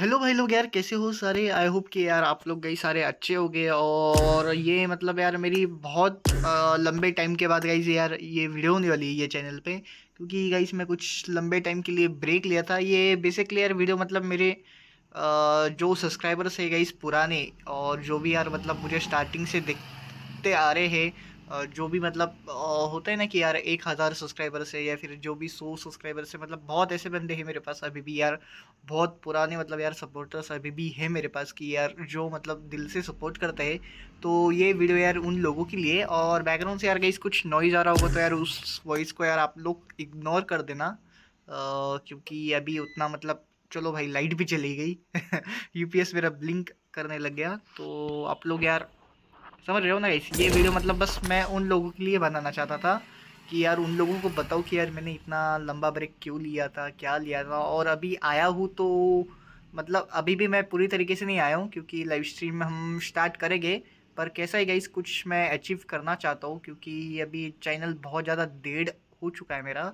hello भाई लोग यार कैसे हो सारे आई होप कि यार आप लोग गई सारे अच्छे हो गए और ये मतलब यार मेरी बहुत आ, लंबे टाइम के बाद गई यार ये वीडियो होने वाली है ये चैनल पे क्योंकि गई मैं कुछ लंबे टाइम के लिए ब्रेक लिया था ये बेसिकली यार वीडियो मतलब मेरे आ, जो सब्सक्राइबर्स है गई पुराने और जो भी यार मतलब मुझे स्टार्टिंग से देखते आ रहे हैं जो भी मतलब होता है ना कि यार एक हज़ार सब्सक्राइबर से या फिर जो भी सौ सब्सक्राइबर से मतलब बहुत ऐसे बंदे हैं मेरे पास अभी भी यार बहुत पुराने मतलब यार सपोर्टर्स अभी भी हैं मेरे पास कि यार जो मतलब दिल से सपोर्ट करते हैं तो ये वीडियो यार उन लोगों के लिए और बैकग्राउंड से यार गई कुछ नॉइज़ आ रहा होगा तो यार उस वॉइस को यार आप लोग इग्नोर कर देना क्योंकि अभी उतना मतलब चलो भाई लाइट भी चली गई यूपीएस मेरा ब्लिंक करने लग गया तो आप लोग यार समझ रहे हो ना इस ये वीडियो मतलब बस मैं उन लोगों के लिए बनाना चाहता था कि यार उन लोगों को बताओ कि यार मैंने इतना लंबा ब्रेक क्यों लिया था क्या लिया था और अभी आया हूँ तो मतलब अभी भी मैं पूरी तरीके से नहीं आया हूँ क्योंकि लाइव स्ट्रीम में हम स्टार्ट करेंगे पर कैसा है गाइस कुछ मैं अचीव करना चाहता हूँ क्योंकि अभी चैनल बहुत ज़्यादा डेढ़ हो चुका है मेरा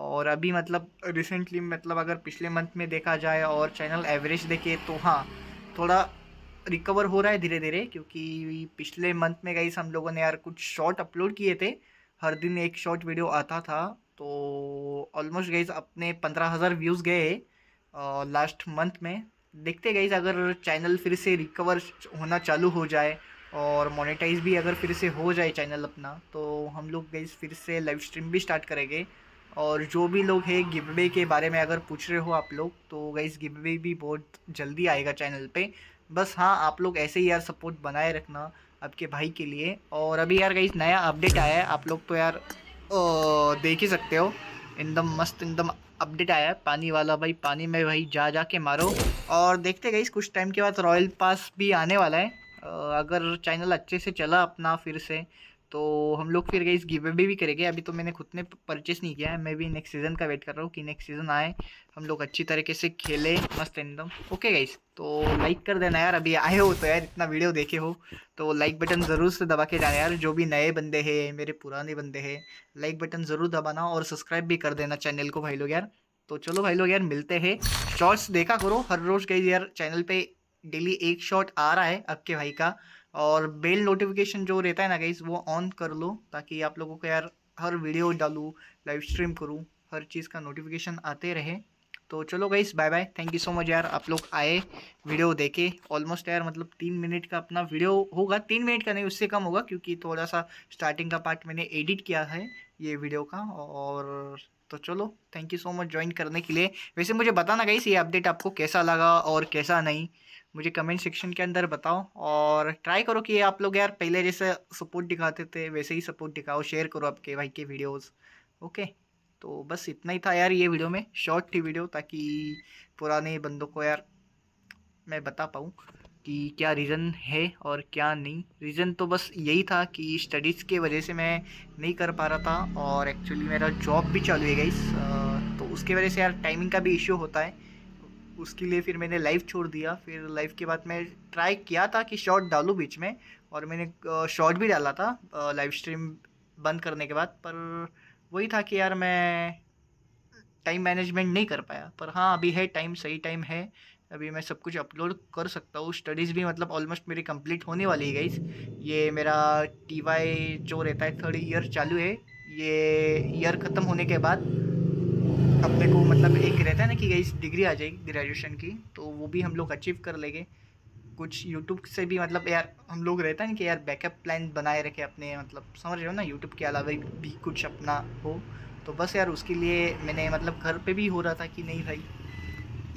और अभी मतलब रिसेंटली मतलब अगर पिछले मंथ में देखा जाए और चैनल एवरेज देखे तो हाँ थोड़ा रिकवर हो रहा है धीरे धीरे क्योंकि पिछले मंथ में गई हम लोगों ने यार कुछ शॉर्ट अपलोड किए थे हर दिन एक शॉर्ट वीडियो आता था तो ऑलमोस्ट गाइज अपने पंद्रह हज़ार व्यूज़ गए लास्ट मंथ में देखते गई अगर चैनल फिर से रिकवर होना चालू हो जाए और मोनेटाइज भी अगर फिर से हो जाए चैनल अपना तो हम लोग गाइज फिर से लाइव स्ट्रीम भी स्टार्ट करेंगे और जो भी लोग हैं गिबे के बारे में अगर पूछ रहे हो आप लोग तो गाइज गिबवे भी बहुत जल्दी आएगा चैनल पे बस हाँ आप लोग ऐसे ही यार सपोर्ट बनाए रखना आपके भाई के लिए और अभी यार कहीं नया अपडेट आया है आप लोग तो यार देख ही सकते हो एकदम मस्त एकदम अपडेट आया है पानी वाला भाई पानी में भाई जा जा के मारो और देखते गई कुछ टाइम के बाद रॉयल पास भी आने वाला है अगर चैनल अच्छे से चला अपना फिर से तो हम लोग फिर गई इस गिव भी करेंगे अभी तो मैंने खुद ने परचेस नहीं किया है मैं भी नेक्स्ट सीज़न का वेट कर रहा हूँ कि नेक्स्ट सीज़न आए हम लोग अच्छी तरीके से खेले मस्त एकदम ओके गई तो लाइक कर देना यार अभी आए हो तो यार इतना वीडियो देखे हो तो लाइक बटन ज़रूर से दबा के जाना यार जो भी नए बंदे हैं मेरे पुराने बंदे हैं लाइक बटन ज़रूर दबाना और सब्सक्राइब भी कर देना चैनल को भाई लोग यार तो चलो भाई लोग यार मिलते हैं शॉर्ट्स देखा करो हर रोज़ गई यार चैनल पर डेली एक शॉट आ रहा है अब भाई का और बेल नोटिफिकेशन जो रहता है ना गाइज वो ऑन कर लो ताकि आप लोगों को यार हर वीडियो डालूँ लाइव स्ट्रीम करूँ हर चीज़ का नोटिफिकेशन आते रहे तो चलो guys bye bye thank you so much यार आप लोग आए वीडियो देखे ऑलमोस्ट यार मतलब तीन मिनट का अपना वीडियो होगा तीन मिनट का नहीं उससे कम होगा क्योंकि थोड़ा सा स्टार्टिंग का पार्ट मैंने एडिट किया है ये वीडियो का और तो चलो thank you so much join करने के लिए वैसे मुझे बताना गाइस ये अपडेट आपको कैसा लगा और कैसा नहीं मुझे कमेंट सेक्शन के अंदर बताओ और ट्राई करो कि आप लोग यार पहले जैसे सपोर्ट दिखाते थे वैसे ही सपोर्ट दिखाओ शेयर करो आपके भाई के वीडियोस ओके तो बस इतना ही था यार ये वीडियो में शॉर्ट थी वीडियो ताकि पुराने बंदों को यार मैं बता पाऊँ कि क्या रीज़न है और क्या नहीं रीज़न तो बस यही था कि स्टडीज़ के वजह से मैं नहीं कर पा रहा था और एक्चुअली मेरा जॉब भी चालू है गई तो उसके वजह से यार टाइमिंग का भी इश्यू होता है उसके लिए फिर मैंने लाइव छोड़ दिया फिर लाइव के बाद मैं ट्राई किया था कि शॉर्ट डालूँ बीच में और मैंने शॉर्ट भी डाला था लाइव स्ट्रीम बंद करने के बाद पर वही था कि यार मैं टाइम मैनेजमेंट नहीं कर पाया पर हाँ अभी है टाइम सही टाइम है अभी मैं सब कुछ अपलोड कर सकता हूँ स्टडीज़ भी मतलब ऑलमोस्ट मेरी कंप्लीट होने वाली है गाइस ये मेरा टी वाई जो रहता है थर्ड ईयर चालू है ये ईयर ख़त्म होने के बाद अपने को मतलब एक रहता है ना कि गाइस डिग्री आ जाएगी ग्रेजुएशन की तो वो भी हम लोग अचीव कर लेंगे कुछ यूट्यूब से भी मतलब यार हम लोग रहता है ना कि यार बैकअप प्लान बनाए रखे अपने मतलब समझ रहे हो ना यूट्यूब के अलावा भी कुछ अपना हो तो बस यार उसके लिए मैंने मतलब घर पे भी हो रहा था कि नहीं भाई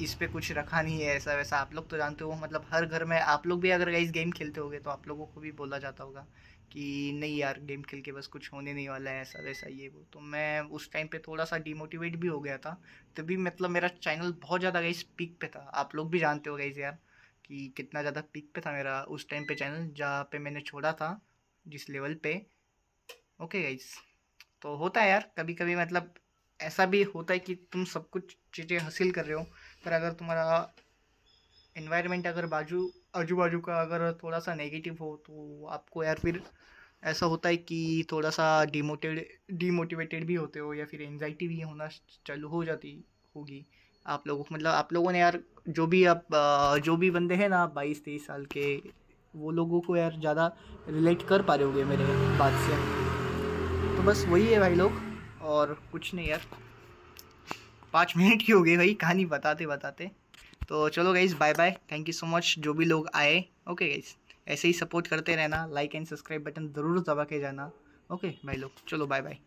इस पर कुछ रखा नहीं है ऐसा वैसा आप लोग तो जानते हो मतलब हर घर में आप लोग भी अगर इस गेम खेलते होगे तो आप लोगों को भी बोला जाता होगा कि नहीं यार गेम खेल के बस कुछ होने नहीं वाला है ऐसा वैसा ये वो तो मैं उस टाइम पे थोड़ा सा डिमोटिवेट भी हो गया था तभी मतलब मेरा चैनल बहुत ज़्यादा गई पीक पे था आप लोग भी जानते हो गई यार कि कितना ज़्यादा पीक पे था मेरा उस टाइम पे चैनल जहाँ पे मैंने छोड़ा था जिस लेवल पे ओके गाइज तो होता है यार कभी कभी मतलब ऐसा भी होता है कि तुम सब कुछ चीज़ें हासिल कर रहे हो पर अगर तुम्हारा इन्वायरमेंट अगर बाजू आजू बाजू का अगर थोड़ा सा नेगेटिव हो तो आपको यार फिर ऐसा होता है कि थोड़ा सा डिमोटेड डिमोटिवेटेड भी होते हो या फिर एनजाइटी भी होना चालू हो जाती होगी आप लोगों को मतलब आप लोगों ने यार जो भी आप जो भी बंदे हैं ना बाईस तेईस साल के वो लोगों को यार ज़्यादा रिलेट कर पा रहे होगे मेरे बात से तो बस वही है भाई लोग और कुछ नहीं यार पाँच मिनट की हो गई भाई कहानी बताते बताते तो चलो guys bye bye thank you so much जो भी लोग आए ओके गाइज ऐसे ही सपोर्ट करते रहना लाइक एंड सब्सक्राइब बटन ज़रूर दबा के जाना ओके भाई लोग चलो बाय बाय